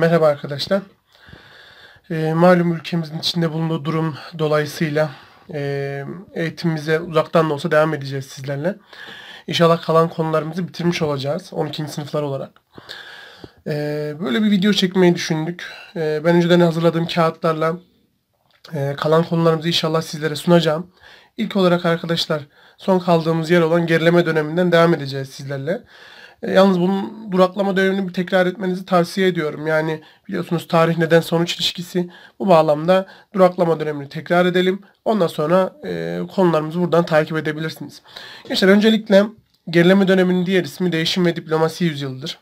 Merhaba arkadaşlar. E, malum ülkemizin içinde bulunduğu durum dolayısıyla e, eğitimimize uzaktan da olsa devam edeceğiz sizlerle. İnşallah kalan konularımızı bitirmiş olacağız 12. sınıflar olarak. E, böyle bir video çekmeyi düşündük. E, ben önceden hazırladığım kağıtlarla e, kalan konularımızı inşallah sizlere sunacağım. İlk olarak arkadaşlar son kaldığımız yer olan gerileme döneminden devam edeceğiz sizlerle. E, yalnız bunun duraklama dönemini bir tekrar etmenizi tavsiye ediyorum. Yani biliyorsunuz tarih neden sonuç ilişkisi. Bu bağlamda duraklama dönemini tekrar edelim. Ondan sonra e, konularımızı buradan takip edebilirsiniz. Gençler öncelikle gerileme döneminin diğer ismi değişim ve diplomasi yüzyıldır.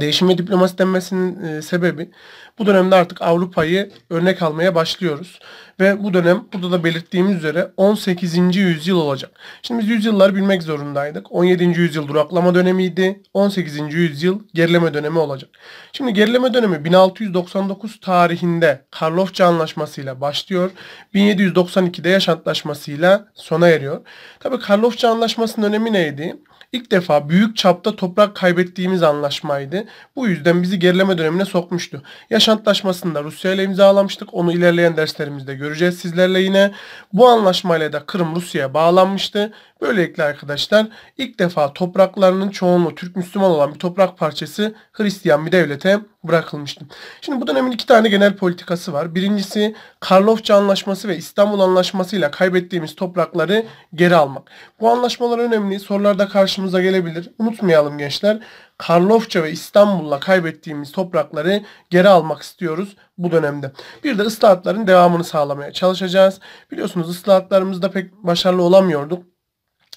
Değişim ve diplomasi denmesinin e, sebebi bu dönemde artık Avrupa'yı örnek almaya başlıyoruz. Ve bu dönem burada da belirttiğimiz üzere 18. yüzyıl olacak. Şimdi biz yüzyıllar bilmek zorundaydık. 17. yüzyıl duraklama dönemiydi. 18. yüzyıl gerileme dönemi olacak. Şimdi gerileme dönemi 1699 tarihinde Karlofça Anlaşması'yla başlıyor. 1792'de yaşantlaşmasıyla sona eriyor. Tabii Karlofça Anlaşması'nın önemi neydi? İlk defa büyük çapta toprak kaybettiğimiz anlaşmaydı. Bu yüzden bizi gerileme dönemine sokmuştu. Yaşantlaşmasında Rusya ile imzalamıştık. Onu ilerleyen derslerimizde göreceğiz sizlerle yine. Bu anlaşmayla da Kırım Rusya'ya bağlanmıştı Böylelikle arkadaşlar ilk defa topraklarının çoğunluğu Türk Müslüman olan bir toprak parçası Hristiyan bir devlete bırakılmıştı. Şimdi bu dönemin iki tane genel politikası var. Birincisi Karlofça Anlaşması ve İstanbul Anlaşması ile kaybettiğimiz toprakları geri almak. Bu anlaşmalar önemli. Sorularda karşımıza gelebilir. Unutmayalım gençler. Karlofça ve İstanbul'la kaybettiğimiz toprakları geri almak istiyoruz bu dönemde. Bir de ıslahatların devamını sağlamaya çalışacağız. Biliyorsunuz ıslahatlarımızda pek başarılı olamıyorduk.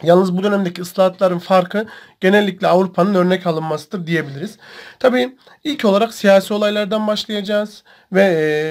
Yalnız bu dönemdeki ıslahatların farkı genellikle Avrupa'nın örnek alınmasıdır diyebiliriz. Tabii ilk olarak siyasi olaylardan başlayacağız ve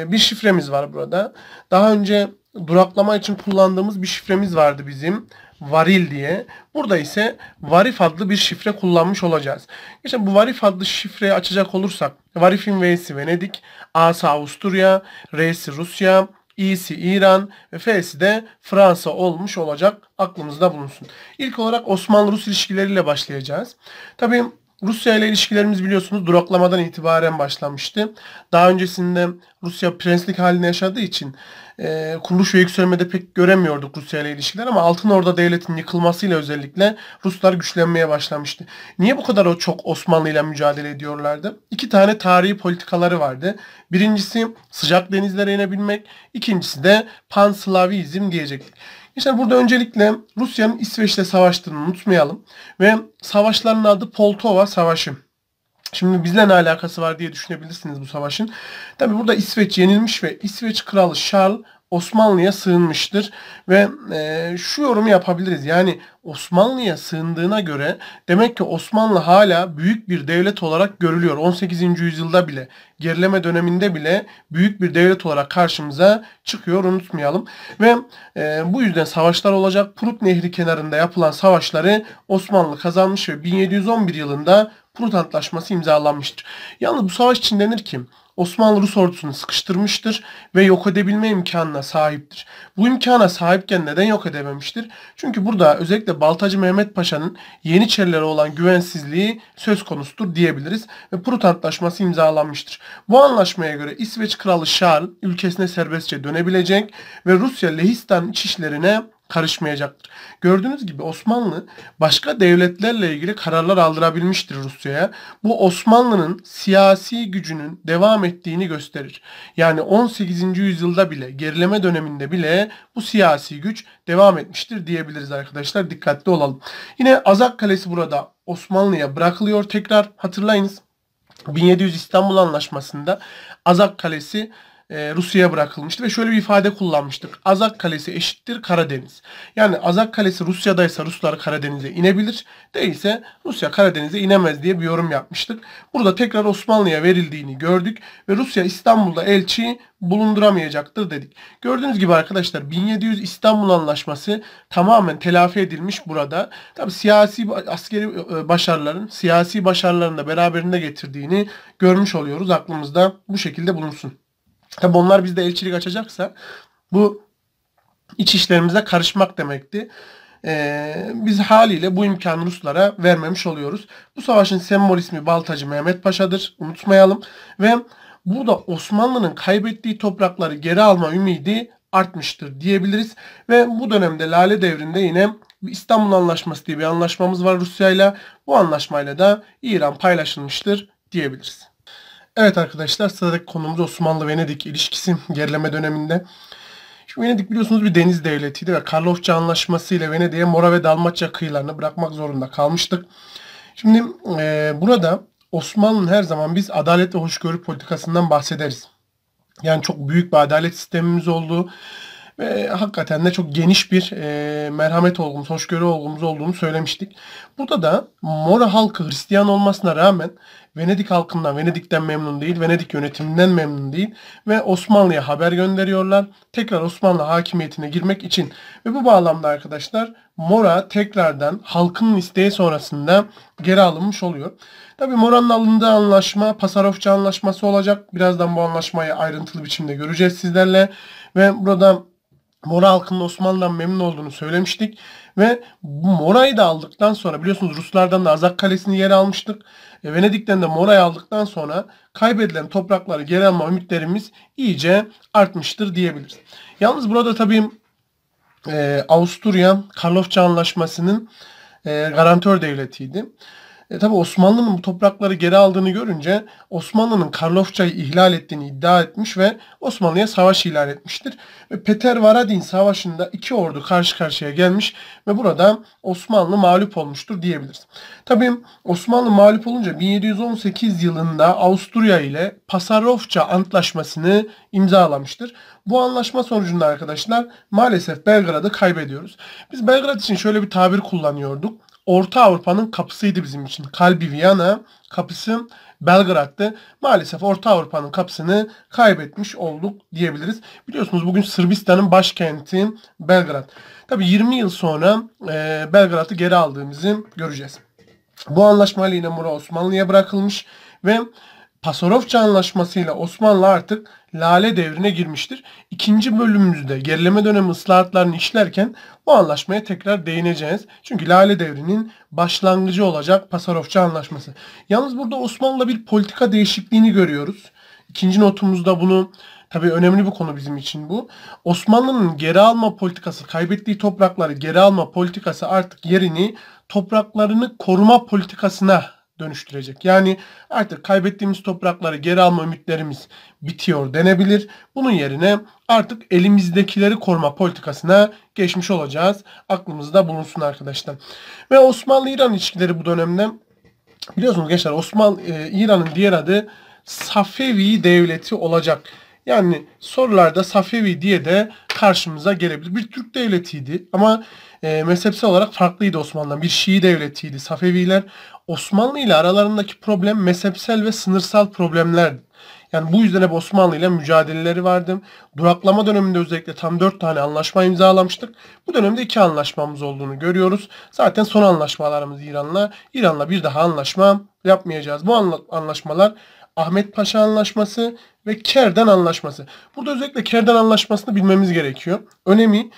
e, bir şifremiz var burada. Daha önce duraklama için kullandığımız bir şifremiz vardı bizim. Varil diye. Burada ise varif adlı bir şifre kullanmış olacağız. İşte bu varif adlı şifreyi açacak olursak varifin V'si Venedik, A'sı Avusturya, R'si Rusya, İ'si İran ve F'si de Fransa olmuş olacak. Aklımızda bulunsun. İlk olarak Osmanlı-Rus ilişkileriyle başlayacağız. Tabii Rusya ile ilişkilerimiz biliyorsunuz duraklamadan itibaren başlamıştı. Daha öncesinde Rusya prenslik halini yaşadığı için e, kuruluş ve yükselmede pek göremiyorduk Rusya ile ilişkiler ama Altın orada devletin yıkılmasıyla özellikle Ruslar güçlenmeye başlamıştı. Niye bu kadar çok Osmanlı ile mücadele ediyorlardı? İki tane tarihi politikaları vardı. Birincisi sıcak denizlere inebilmek, ikincisi de panslavizm diyecektik. Gençler burada öncelikle Rusya'nın İsveç'te savaştığını unutmayalım. Ve savaşların adı Poltova Savaşı. Şimdi bizle ne alakası var diye düşünebilirsiniz bu savaşın. Tabi burada İsveç yenilmiş ve İsveç Kralı Charles Osmanlı'ya sığınmıştır ve e, şu yorumu yapabiliriz. Yani Osmanlı'ya sığındığına göre demek ki Osmanlı hala büyük bir devlet olarak görülüyor. 18. yüzyılda bile gerileme döneminde bile büyük bir devlet olarak karşımıza çıkıyor unutmayalım. Ve e, bu yüzden savaşlar olacak. Prut Nehri kenarında yapılan savaşları Osmanlı kazanmış ve 1711 yılında Prut Antlaşması imzalanmıştır. Yalnız bu savaş için denir ki Osmanlı-Rus ordusunu sıkıştırmıştır ve yok edebilme imkanına sahiptir. Bu imkana sahipken neden yok edememiştir? Çünkü burada özellikle Baltacı Mehmet Paşa'nın Yeniçerilere olan güvensizliği söz konusudur diyebiliriz ve Prut Antlaşması imzalanmıştır. Bu anlaşmaya göre İsveç Kralı Charles ülkesine serbestçe dönebilecek ve Rusya Lehistan iç işlerine karışmayacaktır. Gördüğünüz gibi Osmanlı başka devletlerle ilgili kararlar aldırabilmiştir Rusya'ya. Bu Osmanlı'nın siyasi gücünün devam ettiğini gösterir. Yani 18. yüzyılda bile gerileme döneminde bile bu siyasi güç devam etmiştir diyebiliriz arkadaşlar. Dikkatli olalım. Yine Azak Kalesi burada Osmanlı'ya bırakılıyor tekrar hatırlayınız. 1700 İstanbul Anlaşması'nda Azak Kalesi e, Rusya'ya bırakılmıştı ve şöyle bir ifade kullanmıştık. Azak Kalesi eşittir Karadeniz. Yani Azak Kalesi Rusya'daysa Ruslar Karadeniz'e inebilir. Değilse Rusya Karadeniz'e inemez diye bir yorum yapmıştık. Burada tekrar Osmanlı'ya verildiğini gördük ve Rusya İstanbul'da elçi bulunduramayacaktır dedik. Gördüğünüz gibi arkadaşlar 1700 İstanbul Anlaşması tamamen telafi edilmiş burada. Tabi siyasi askeri e, e, başarıların siyasi başarıların da beraberinde getirdiğini görmüş oluyoruz. Aklımızda bu şekilde bulunsun. Tabi onlar bizde elçilik açacaksa bu iç işlerimize karışmak demekti. Ee, biz haliyle bu imkanı Ruslara vermemiş oluyoruz. Bu savaşın sembol ismi Baltacı Mehmet Paşa'dır. Unutmayalım. Ve bu da Osmanlı'nın kaybettiği toprakları geri alma ümidi artmıştır diyebiliriz. Ve bu dönemde Lale Devri'nde yine İstanbul Anlaşması diye bir anlaşmamız var Rusya ile. Bu anlaşmayla da İran paylaşılmıştır diyebiliriz. Evet arkadaşlar sıradaki konumuz Osmanlı-Venedik ilişkisi gerileme döneminde. Şimdi Venedik biliyorsunuz bir deniz devletiydi ve Karlofça Anlaşması ile Venedik'e Mora ve Dalmaçya kıyılarını bırakmak zorunda kalmıştık. Şimdi e, burada Osmanlı'nın her zaman biz adalet ve hoşgörü politikasından bahsederiz. Yani çok büyük bir adalet sistemimiz oldu ve hakikaten de çok geniş bir e, merhamet olgumuz, hoşgörü olgumuz olduğunu söylemiştik. Burada da Mora halkı Hristiyan olmasına rağmen Venedik halkından, Venedik'ten memnun değil, Venedik yönetiminden memnun değil ve Osmanlı'ya haber gönderiyorlar. Tekrar Osmanlı hakimiyetine girmek için ve bu bağlamda arkadaşlar Mora tekrardan halkın isteği sonrasında geri alınmış oluyor. Tabi Mora'nın alındığı anlaşma Pasarofça anlaşması olacak. Birazdan bu anlaşmayı ayrıntılı biçimde göreceğiz sizlerle ve burada Mora halkının Osmanlı'dan memnun olduğunu söylemiştik ve bu Mora'yı da aldıktan sonra biliyorsunuz Ruslardan da Azak Kalesi'ni yer almıştık. E, Venedik'ten de Mora'yı aldıktan sonra kaybedilen toprakları geri alma ümitlerimiz iyice artmıştır diyebiliriz. Yalnız burada tabii e, Avusturya Karlofça Anlaşması'nın e, garantör devletiydi. E, tabi Osmanlı'nın bu toprakları geri aldığını görünce Osmanlı'nın Karlofça'yı ihlal ettiğini iddia etmiş ve Osmanlı'ya savaş ilan etmiştir. Ve Peter Varadin Savaşı'nda iki ordu karşı karşıya gelmiş ve burada Osmanlı mağlup olmuştur diyebiliriz. Tabii Osmanlı mağlup olunca 1718 yılında Avusturya ile Pasarofça Antlaşması'nı imzalamıştır. Bu anlaşma sonucunda arkadaşlar maalesef Belgrad'ı kaybediyoruz. Biz Belgrad için şöyle bir tabir kullanıyorduk. Orta Avrupa'nın kapısıydı bizim için. Kalbi Viyana kapısı Belgrad'dı. Maalesef Orta Avrupa'nın kapısını kaybetmiş olduk diyebiliriz. Biliyorsunuz bugün Sırbistan'ın başkenti Belgrad. Tabi 20 yıl sonra e, Belgrad'ı geri aldığımızı göreceğiz. Bu anlaşmayla yine Mura Osmanlı'ya bırakılmış ve Pasarofça anlaşmasıyla Osmanlı artık lale devrine girmiştir. İkinci bölümümüzde gerileme dönemi ıslahatlarını işlerken bu anlaşmaya tekrar değineceğiz. Çünkü lale devrinin başlangıcı olacak Pasarofça anlaşması. Yalnız burada Osmanlı'da bir politika değişikliğini görüyoruz. İkinci notumuzda bunu Tabii önemli bir konu bizim için bu. Osmanlı'nın geri alma politikası, kaybettiği toprakları geri alma politikası artık yerini topraklarını koruma politikasına dönüştürecek. Yani artık kaybettiğimiz toprakları geri alma ümitlerimiz bitiyor denebilir. Bunun yerine artık elimizdekileri koruma politikasına geçmiş olacağız. Aklımızda bulunsun arkadaşlar. Ve Osmanlı-İran ilişkileri bu dönemde biliyorsunuz gençler Osmanlı e, İran'ın diğer adı Safevi devleti olacak. Yani sorularda Safevi diye de karşımıza gelebilir. Bir Türk devletiydi ama e, mezhepsel olarak farklıydı Osmanlı'dan. Bir Şii devletiydi. Safeviler Osmanlı ile aralarındaki problem mezhepsel ve sınırsal problemlerdi. Yani bu yüzden hep Osmanlı ile mücadeleleri vardı. Duraklama döneminde özellikle tam 4 tane anlaşma imzalamıştık. Bu dönemde 2 anlaşmamız olduğunu görüyoruz. Zaten son anlaşmalarımız İran'la. İran'la bir daha anlaşma yapmayacağız. Bu anlaşmalar Ahmet Paşa Anlaşması ve Kerden Anlaşması. Burada özellikle Kerden Anlaşması'nı bilmemiz gerekiyor. Önemi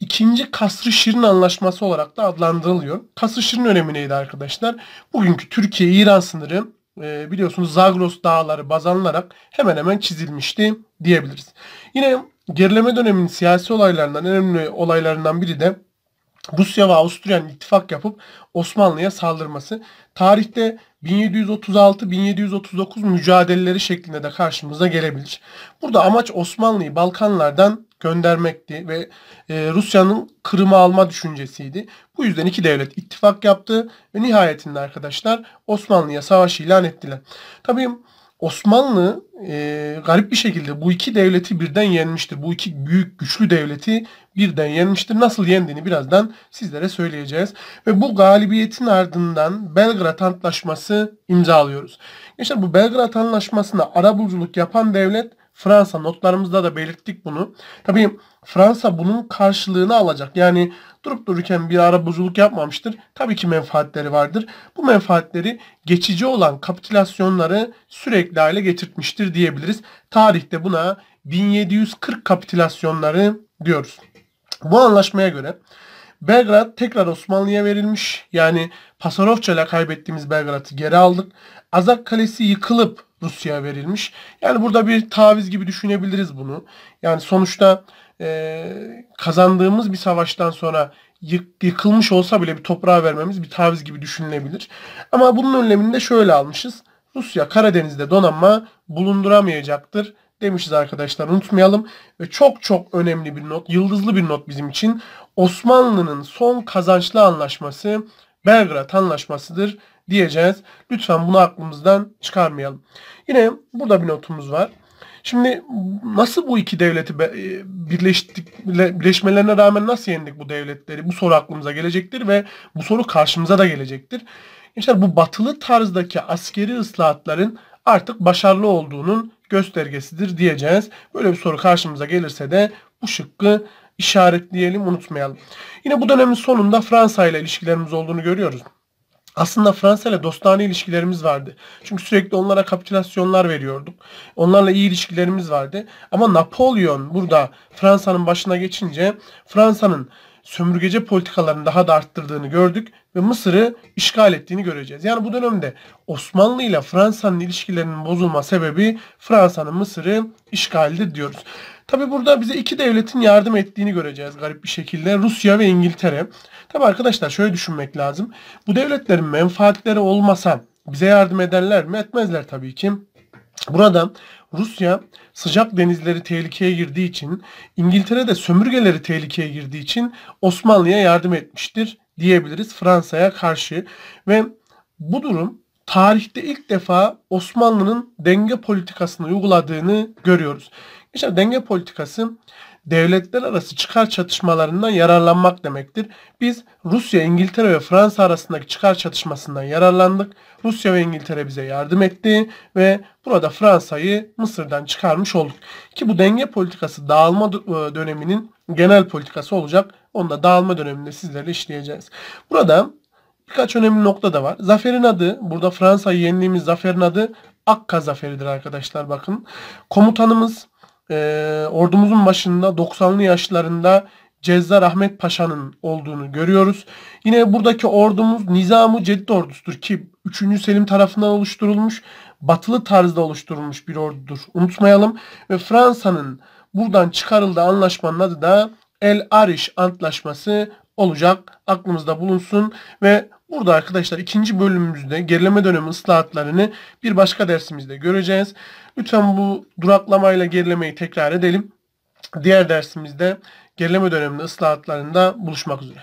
ikinci Kasrı Şirin Anlaşması olarak da adlandırılıyor. Kasrı Şirin önemi neydi arkadaşlar? Bugünkü Türkiye-İran sınırı e, biliyorsunuz Zagros dağları baz alınarak hemen hemen çizilmişti diyebiliriz. Yine gerileme döneminin siyasi olaylarından önemli olaylarından biri de Rusya ve Avusturya'nın ittifak yapıp Osmanlı'ya saldırması. Tarihte 1736-1739 mücadeleleri şeklinde de karşımıza gelebilir. Burada amaç Osmanlı'yı Balkanlardan göndermekti ve e, Rusya'nın Kırım'ı alma düşüncesiydi. Bu yüzden iki devlet ittifak yaptı ve nihayetinde arkadaşlar Osmanlı'ya savaş ilan ettiler. Tabii Osmanlı e, garip bir şekilde bu iki devleti birden yenmiştir. Bu iki büyük güçlü devleti birden yenmiştir. Nasıl yendiğini birazdan sizlere söyleyeceğiz. Ve bu galibiyetin ardından Belgrad Antlaşması imzalıyoruz. Gençler bu Belgrad Antlaşması'na buluculuk yapan devlet Fransa notlarımızda da belirttik bunu. Tabii Fransa bunun karşılığını alacak. Yani durup dururken bir ara buzuluk yapmamıştır. Tabii ki menfaatleri vardır. Bu menfaatleri geçici olan kapitülasyonları sürekli hale getirtmiştir diyebiliriz. Tarihte buna 1740 kapitülasyonları diyoruz. Bu anlaşmaya göre Belgrad tekrar Osmanlı'ya verilmiş. Yani Pasarofça'yla kaybettiğimiz Belgrad'ı geri aldık. Azak Kalesi yıkılıp Rusya'ya verilmiş. Yani burada bir taviz gibi düşünebiliriz bunu. Yani sonuçta e, kazandığımız bir savaştan sonra yık, yıkılmış olsa bile bir toprağa vermemiz bir taviz gibi düşünülebilir. Ama bunun önlemini de şöyle almışız. Rusya Karadeniz'de donanma bulunduramayacaktır demişiz arkadaşlar unutmayalım. Ve çok çok önemli bir not, yıldızlı bir not bizim için. Osmanlı'nın son kazançlı anlaşması Belgrad Anlaşması'dır diyeceğiz. Lütfen bunu aklımızdan çıkarmayalım. Yine burada bir notumuz var. Şimdi nasıl bu iki devleti e, birleştik, birleşmelerine rağmen nasıl yendik bu devletleri? Bu soru aklımıza gelecektir ve bu soru karşımıza da gelecektir. Gençler bu batılı tarzdaki askeri ıslahatların artık başarılı olduğunun göstergesidir diyeceğiz. Böyle bir soru karşımıza gelirse de bu şıkkı işaretleyelim, unutmayalım. Yine bu dönemin sonunda Fransa ile ilişkilerimiz olduğunu görüyoruz. Aslında Fransa ile dostane ilişkilerimiz vardı. Çünkü sürekli onlara kapitülasyonlar veriyorduk. Onlarla iyi ilişkilerimiz vardı. Ama Napolyon burada Fransa'nın başına geçince Fransa'nın sömürgece politikalarını daha da arttırdığını gördük ve Mısır'ı işgal ettiğini göreceğiz. Yani bu dönemde Osmanlı ile Fransa'nın ilişkilerinin bozulma sebebi Fransa'nın Mısır'ı işgalidir diyoruz. Tabi burada bize iki devletin yardım ettiğini göreceğiz garip bir şekilde. Rusya ve İngiltere. Tabi arkadaşlar şöyle düşünmek lazım. Bu devletlerin menfaatleri olmasa bize yardım ederler mi? Etmezler tabii ki. Burada Rusya sıcak denizleri tehlikeye girdiği için, İngiltere de sömürgeleri tehlikeye girdiği için Osmanlı'ya yardım etmiştir diyebiliriz Fransa'ya karşı. Ve bu durum tarihte ilk defa Osmanlı'nın denge politikasını uyguladığını görüyoruz. İşte denge politikası devletler arası çıkar çatışmalarından yararlanmak demektir. Biz Rusya, İngiltere ve Fransa arasındaki çıkar çatışmasından yararlandık. Rusya ve İngiltere bize yardım etti ve burada Fransa'yı Mısır'dan çıkarmış olduk. Ki bu denge politikası dağılma e, döneminin genel politikası olacak. Onu da dağılma döneminde sizlerle işleyeceğiz. Burada birkaç önemli nokta da var. Zaferin adı, burada Fransa'yı yendiğimiz zaferin adı Akka zaferidir arkadaşlar bakın. Komutanımız e, ordumuzun başında 90'lı yaşlarında Cezzar Ahmet Paşa'nın olduğunu görüyoruz. Yine buradaki ordumuz Nizam-ı Cedid ordusudur ki 3. Selim tarafından oluşturulmuş, batılı tarzda oluşturulmuş bir ordudur. Unutmayalım ve Fransa'nın buradan çıkarıldığı anlaşmanın adı da El Arish Antlaşması olacak. Aklımızda bulunsun ve Burada arkadaşlar ikinci bölümümüzde gerileme dönemi ıslahatlarını bir başka dersimizde göreceğiz. Lütfen bu duraklamayla gerilemeyi tekrar edelim. Diğer dersimizde gerileme döneminde ıslahatlarında buluşmak üzere.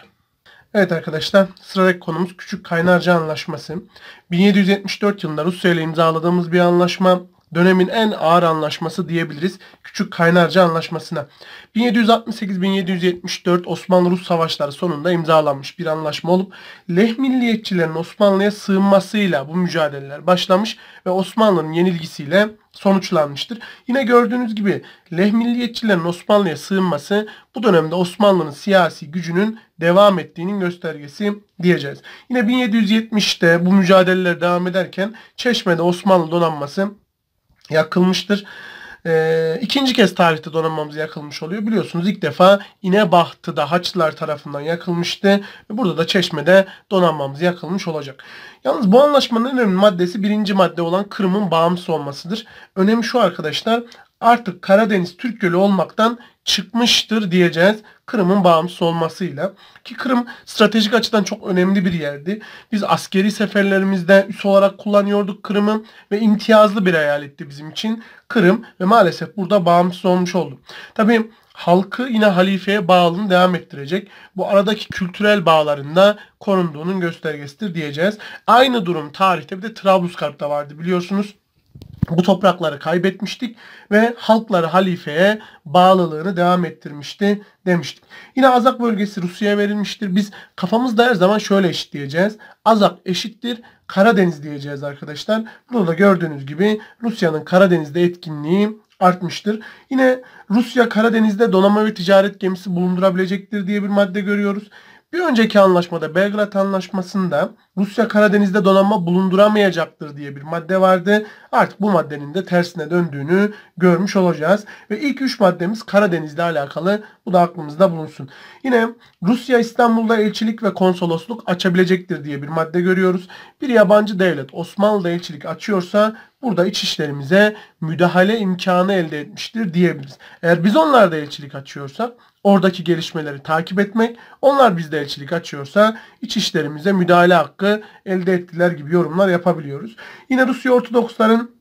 Evet arkadaşlar sıradaki konumuz Küçük Kaynarca Anlaşması. 1774 yılında Rusya ile imzaladığımız bir anlaşma dönemin en ağır anlaşması diyebiliriz. Küçük Kaynarca Anlaşması'na. 1768-1774 Osmanlı-Rus savaşları sonunda imzalanmış bir anlaşma olup Leh milliyetçilerin Osmanlı'ya sığınmasıyla bu mücadeleler başlamış ve Osmanlı'nın yenilgisiyle sonuçlanmıştır. Yine gördüğünüz gibi Leh milliyetçilerin Osmanlı'ya sığınması bu dönemde Osmanlı'nın siyasi gücünün devam ettiğinin göstergesi diyeceğiz. Yine 1770'te bu mücadeleler devam ederken Çeşme'de Osmanlı donanması yakılmıştır. E, ikinci kez tarihte donanmamız yakılmış oluyor. Biliyorsunuz ilk defa İnebahtı'da Haçlılar tarafından yakılmıştı. Burada da Çeşme'de donanmamız yakılmış olacak. Yalnız bu anlaşmanın önemli maddesi birinci madde olan Kırım'ın bağımsız olmasıdır. Önemi şu arkadaşlar artık Karadeniz Türk Gölü olmaktan çıkmıştır diyeceğiz Kırım'ın bağımsız olmasıyla. Ki Kırım stratejik açıdan çok önemli bir yerdi. Biz askeri seferlerimizde üs olarak kullanıyorduk Kırım'ı ve imtiyazlı bir eyaletti bizim için Kırım ve maalesef burada bağımsız olmuş oldu. Tabii halkı yine halifeye bağlılığını devam ettirecek. Bu aradaki kültürel bağlarında korunduğunun göstergesidir diyeceğiz. Aynı durum tarihte bir de Trablusgarp'ta vardı biliyorsunuz bu toprakları kaybetmiştik ve halkları halifeye bağlılığını devam ettirmişti demiştik. Yine Azak bölgesi Rusya'ya verilmiştir. Biz kafamızda her zaman şöyle eşitleyeceğiz. Azak eşittir Karadeniz diyeceğiz arkadaşlar. Burada da gördüğünüz gibi Rusya'nın Karadeniz'de etkinliği artmıştır. Yine Rusya Karadeniz'de donanma ve ticaret gemisi bulundurabilecektir diye bir madde görüyoruz. Bir önceki anlaşmada Belgrad Anlaşması'nda Rusya Karadeniz'de donanma bulunduramayacaktır diye bir madde vardı. Artık bu maddenin de tersine döndüğünü görmüş olacağız. Ve ilk üç maddemiz Karadeniz'le alakalı. Bu da aklımızda bulunsun. Yine Rusya İstanbul'da elçilik ve konsolosluk açabilecektir diye bir madde görüyoruz. Bir yabancı devlet Osmanlı'da elçilik açıyorsa burada iç işlerimize müdahale imkanı elde etmiştir diyebiliriz. Eğer biz onlarda elçilik açıyorsak oradaki gelişmeleri takip etmek, onlar bizde elçilik açıyorsa iç işlerimize müdahale hakkı elde ettiler gibi yorumlar yapabiliyoruz. Yine Rusya Ortodoksların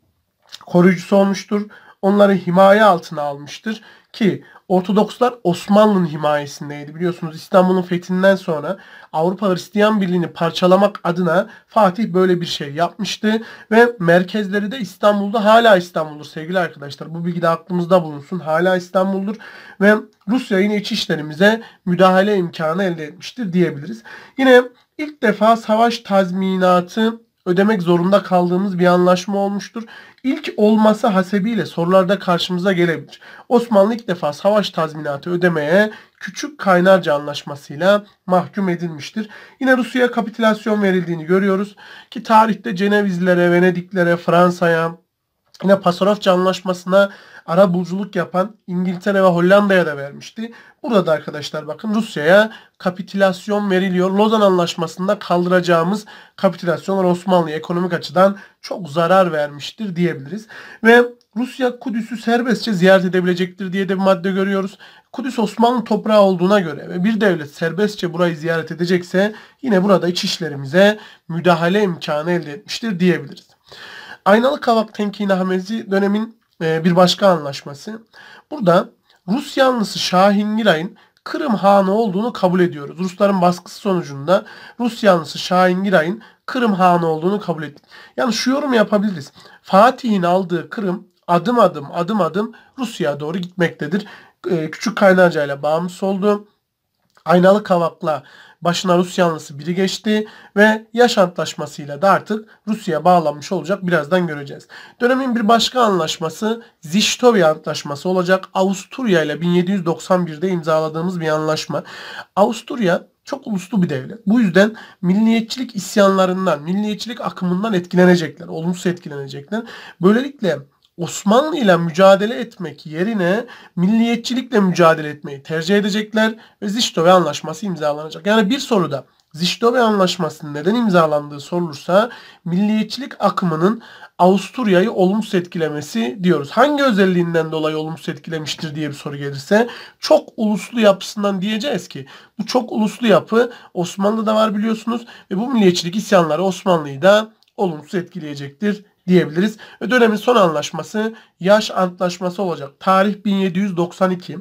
koruyucusu olmuştur. Onları himaye altına almıştır. Ki Ortodokslar Osmanlı'nın himayesindeydi. Biliyorsunuz İstanbul'un fethinden sonra Avrupa Hristiyan Birliği'ni parçalamak adına Fatih böyle bir şey yapmıştı. Ve merkezleri de İstanbul'da hala İstanbul'dur sevgili arkadaşlar. Bu bilgi de aklımızda bulunsun. Hala İstanbul'dur. Ve Rusya yine iç işlerimize müdahale imkanı elde etmiştir diyebiliriz. Yine ilk defa savaş tazminatı ödemek zorunda kaldığımız bir anlaşma olmuştur. İlk olması hasebiyle sorularda karşımıza gelebilir. Osmanlı ilk defa savaş tazminatı ödemeye Küçük Kaynarca Anlaşması'yla mahkum edilmiştir. Yine Rusya'ya kapitülasyon verildiğini görüyoruz ki tarihte Cenevizlere, Venediklere, Fransa'ya, Yine Pasarofça Anlaşması'na ara buluculuk yapan İngiltere ve Hollanda'ya da vermişti. Burada da arkadaşlar bakın Rusya'ya kapitülasyon veriliyor. Lozan Anlaşması'nda kaldıracağımız kapitülasyonlar Osmanlı'ya ekonomik açıdan çok zarar vermiştir diyebiliriz. Ve Rusya Kudüs'ü serbestçe ziyaret edebilecektir diye de bir madde görüyoruz. Kudüs Osmanlı toprağı olduğuna göre ve bir devlet serbestçe burayı ziyaret edecekse yine burada iç işlerimize müdahale imkanı elde etmiştir diyebiliriz. Aynalı kavak temkini hamlesi dönemin e, bir başka anlaşması. Burada Rus yanlısı Şahin Giray'ın Kırım Hanı olduğunu kabul ediyoruz. Rusların baskısı sonucunda Rus yanlısı Şahin Giray'ın Kırım Hanı olduğunu kabul ettik. Yani şu yorumu yapabiliriz. Fatih'in aldığı Kırım adım adım adım adım Rusya'ya doğru gitmektedir. E, küçük Kaynarca ile bağımsız oldu aynalı kavakla başına Rus yanlısı biri geçti ve yaş antlaşmasıyla da artık Rusya'ya bağlanmış olacak. Birazdan göreceğiz. Dönemin bir başka anlaşması Ziştovya Antlaşması olacak. Avusturya ile 1791'de imzaladığımız bir anlaşma. Avusturya çok uluslu bir devlet. Bu yüzden milliyetçilik isyanlarından, milliyetçilik akımından etkilenecekler, olumsuz etkilenecekler. Böylelikle Osmanlı ile mücadele etmek yerine milliyetçilikle mücadele etmeyi tercih edecekler ve Ziştove Anlaşması imzalanacak. Yani bir soruda Ziştove Anlaşması'nın neden imzalandığı sorulursa milliyetçilik akımının Avusturya'yı olumsuz etkilemesi diyoruz. Hangi özelliğinden dolayı olumsuz etkilemiştir diye bir soru gelirse çok uluslu yapısından diyeceğiz ki bu çok uluslu yapı Osmanlı'da var biliyorsunuz ve bu milliyetçilik isyanları Osmanlı'yı da olumsuz etkileyecektir diyebiliriz. Ve dönemin son anlaşması yaş antlaşması olacak. Tarih 1792.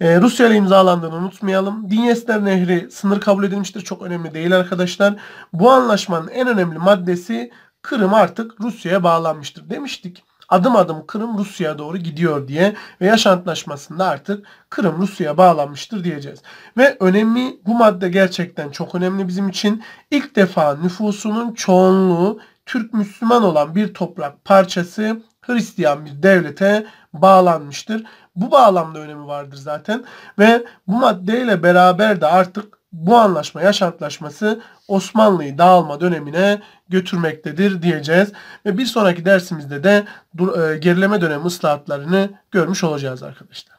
Ee, Rusya ile imzalandığını unutmayalım. Dinyester Nehri sınır kabul edilmiştir. Çok önemli değil arkadaşlar. Bu anlaşmanın en önemli maddesi Kırım artık Rusya'ya bağlanmıştır demiştik. Adım adım Kırım Rusya'ya doğru gidiyor diye ve yaş antlaşmasında artık Kırım Rusya'ya bağlanmıştır diyeceğiz. Ve önemli bu madde gerçekten çok önemli bizim için. İlk defa nüfusunun çoğunluğu Türk Müslüman olan bir toprak parçası Hristiyan bir devlete bağlanmıştır. Bu bağlamda önemi vardır zaten ve bu maddeyle beraber de artık bu anlaşma, yaş antlaşması Osmanlı'yı dağılma dönemine götürmektedir diyeceğiz. Ve bir sonraki dersimizde de e, gerileme dönemi ıslahatlarını görmüş olacağız arkadaşlar.